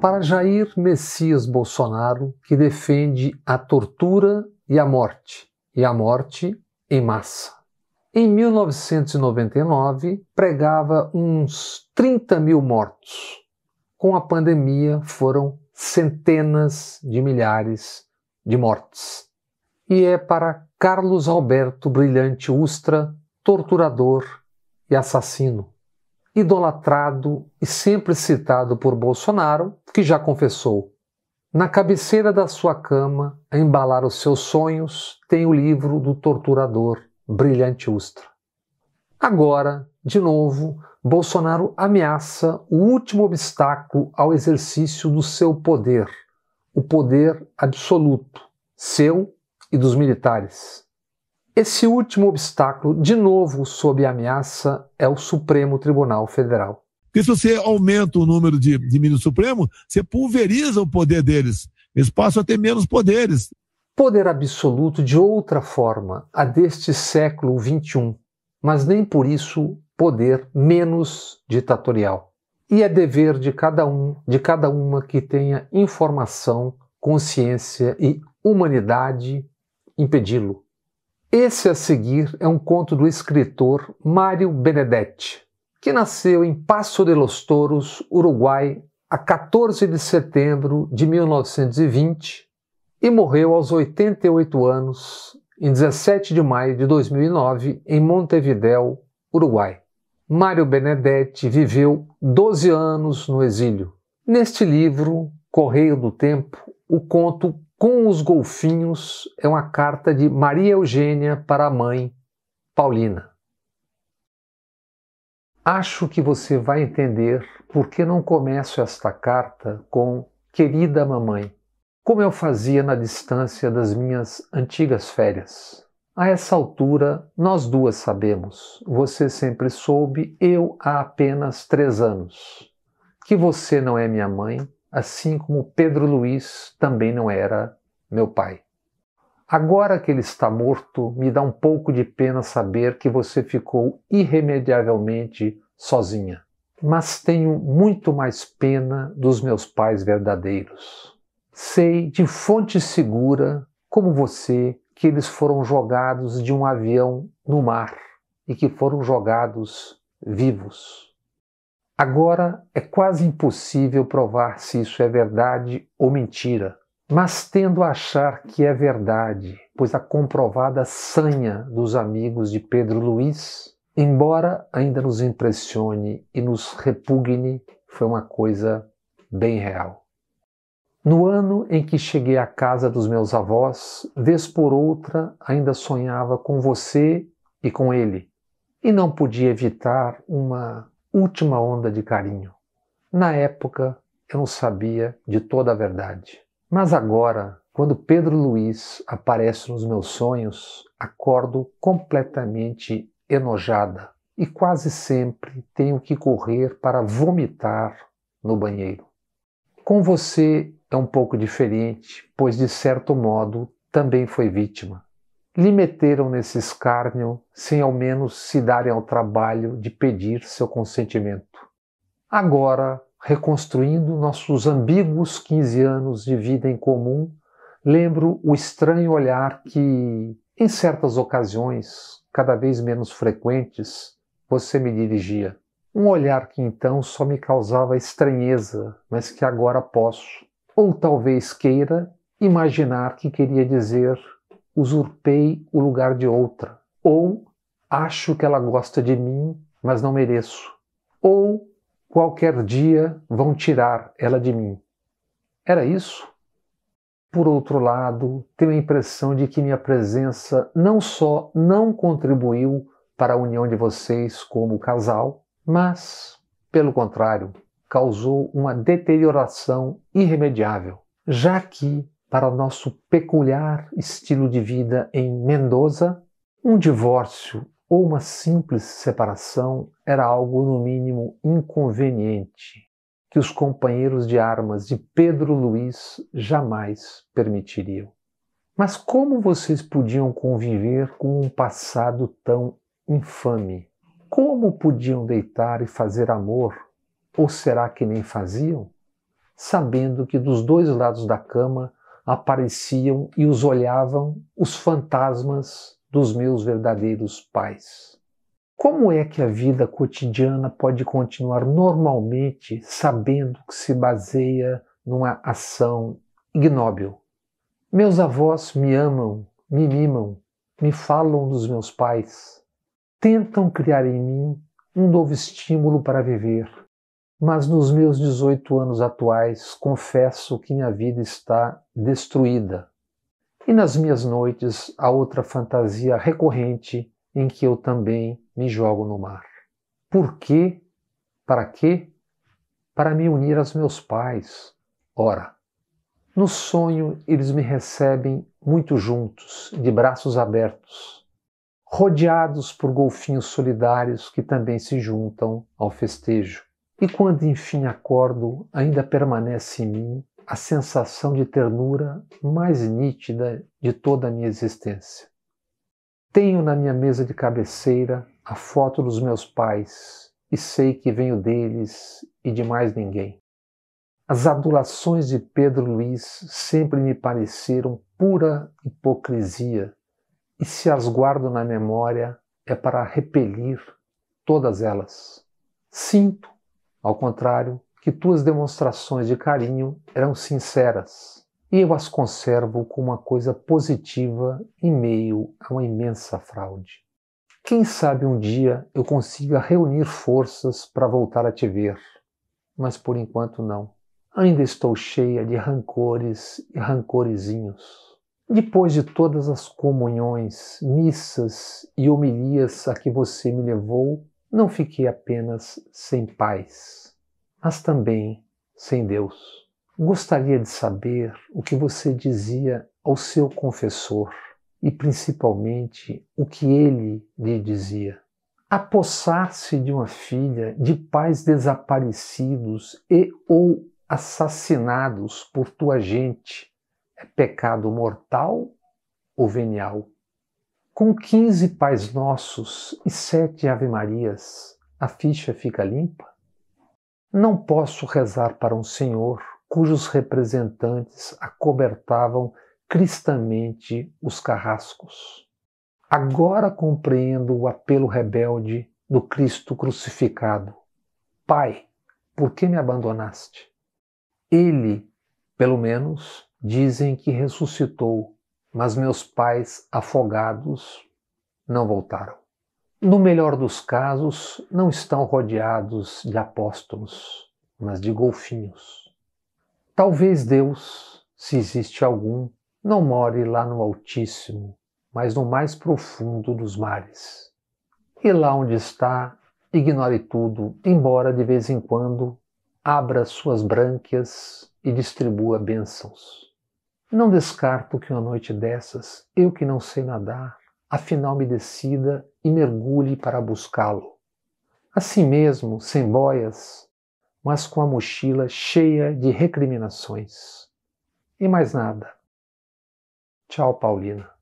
para Jair Messias Bolsonaro, que defende a tortura e a morte, e a morte em massa. Em 1999, pregava uns 30 mil mortos. Com a pandemia, foram centenas de milhares de mortes. E é para Carlos Alberto Brilhante Ustra, torturador e assassino idolatrado e sempre citado por Bolsonaro, que já confessou. Na cabeceira da sua cama, a embalar os seus sonhos, tem o livro do torturador Brilhante Ustra. Agora, de novo, Bolsonaro ameaça o último obstáculo ao exercício do seu poder, o poder absoluto, seu e dos militares. Esse último obstáculo, de novo sob ameaça, é o Supremo Tribunal Federal. Porque se você aumenta o número de, de ministros Supremo, você pulveriza o poder deles. Eles passam a ter menos poderes. Poder absoluto de outra forma, a deste século XXI, mas nem por isso poder menos ditatorial. E é dever de cada um, de cada uma que tenha informação, consciência e humanidade impedi-lo. Esse a seguir é um conto do escritor Mário Benedetti, que nasceu em Passo de los Toros, Uruguai, a 14 de setembro de 1920 e morreu aos 88 anos, em 17 de maio de 2009, em Montevidéu, Uruguai. Mário Benedetti viveu 12 anos no exílio. Neste livro, Correio do Tempo, o conto com os Golfinhos é uma carta de Maria Eugênia para a mãe Paulina. Acho que você vai entender por que não começo esta carta com Querida Mamãe, como eu fazia na distância das minhas antigas férias. A essa altura, nós duas sabemos, você sempre soube, eu há apenas três anos, que você não é minha mãe assim como Pedro Luiz também não era meu pai. Agora que ele está morto, me dá um pouco de pena saber que você ficou irremediavelmente sozinha. Mas tenho muito mais pena dos meus pais verdadeiros. Sei de fonte segura, como você, que eles foram jogados de um avião no mar e que foram jogados vivos. Agora é quase impossível provar se isso é verdade ou mentira, mas tendo a achar que é verdade, pois a comprovada sanha dos amigos de Pedro Luiz, embora ainda nos impressione e nos repugne, foi uma coisa bem real. No ano em que cheguei à casa dos meus avós, vez por outra ainda sonhava com você e com ele, e não podia evitar uma última onda de carinho. Na época, eu não sabia de toda a verdade. Mas agora, quando Pedro Luiz aparece nos meus sonhos, acordo completamente enojada e quase sempre tenho que correr para vomitar no banheiro. Com você é um pouco diferente, pois de certo modo também foi vítima lhe meteram nesse escárnio sem ao menos se darem ao trabalho de pedir seu consentimento. Agora, reconstruindo nossos ambíguos 15 anos de vida em comum, lembro o estranho olhar que, em certas ocasiões, cada vez menos frequentes, você me dirigia. Um olhar que então só me causava estranheza, mas que agora posso, ou talvez queira, imaginar que queria dizer usurpei o lugar de outra. Ou acho que ela gosta de mim, mas não mereço. Ou qualquer dia vão tirar ela de mim. Era isso? Por outro lado, tenho a impressão de que minha presença não só não contribuiu para a união de vocês como casal, mas, pelo contrário, causou uma deterioração irremediável, já que para o nosso peculiar estilo de vida em Mendoza, um divórcio ou uma simples separação era algo, no mínimo, inconveniente, que os companheiros de armas de Pedro Luiz jamais permitiriam. Mas como vocês podiam conviver com um passado tão infame? Como podiam deitar e fazer amor? Ou será que nem faziam? Sabendo que dos dois lados da cama apareciam e os olhavam os fantasmas dos meus verdadeiros pais. Como é que a vida cotidiana pode continuar normalmente sabendo que se baseia numa ação ignóbil? Meus avós me amam, me mimam, me falam dos meus pais, tentam criar em mim um novo estímulo para viver, mas nos meus 18 anos atuais, confesso que minha vida está destruída. E nas minhas noites, há outra fantasia recorrente em que eu também me jogo no mar. Por quê? Para quê? Para me unir aos meus pais. Ora, no sonho eles me recebem muito juntos, de braços abertos, rodeados por golfinhos solidários que também se juntam ao festejo. E quando enfim acordo, ainda permanece em mim a sensação de ternura mais nítida de toda a minha existência. Tenho na minha mesa de cabeceira a foto dos meus pais e sei que venho deles e de mais ninguém. As adulações de Pedro Luiz sempre me pareceram pura hipocrisia, e se as guardo na memória é para repelir todas elas. Sinto ao contrário, que tuas demonstrações de carinho eram sinceras, e eu as conservo como uma coisa positiva em meio a uma imensa fraude. Quem sabe um dia eu consiga reunir forças para voltar a te ver, mas por enquanto não. Ainda estou cheia de rancores e rancorezinhos. Depois de todas as comunhões, missas e homilias a que você me levou, não fiquei apenas sem paz, mas também sem Deus. Gostaria de saber o que você dizia ao seu confessor e principalmente o que ele lhe dizia. Apossar-se de uma filha de pais desaparecidos e ou assassinados por tua gente é pecado mortal ou venial? Com 15 Pais Nossos e sete Ave Marias, a ficha fica limpa? Não posso rezar para um Senhor cujos representantes acobertavam cristamente os carrascos. Agora compreendo o apelo rebelde do Cristo crucificado. Pai, por que me abandonaste? Ele, pelo menos, dizem que ressuscitou mas meus pais, afogados, não voltaram. No melhor dos casos, não estão rodeados de apóstolos, mas de golfinhos. Talvez Deus, se existe algum, não more lá no Altíssimo, mas no mais profundo dos mares. E lá onde está, ignore tudo, embora de vez em quando abra suas brânquias e distribua bênçãos. Não descarto que uma noite dessas, eu que não sei nadar, afinal me decida e mergulhe para buscá-lo. Assim mesmo, sem boias, mas com a mochila cheia de recriminações. E mais nada. Tchau, Paulina.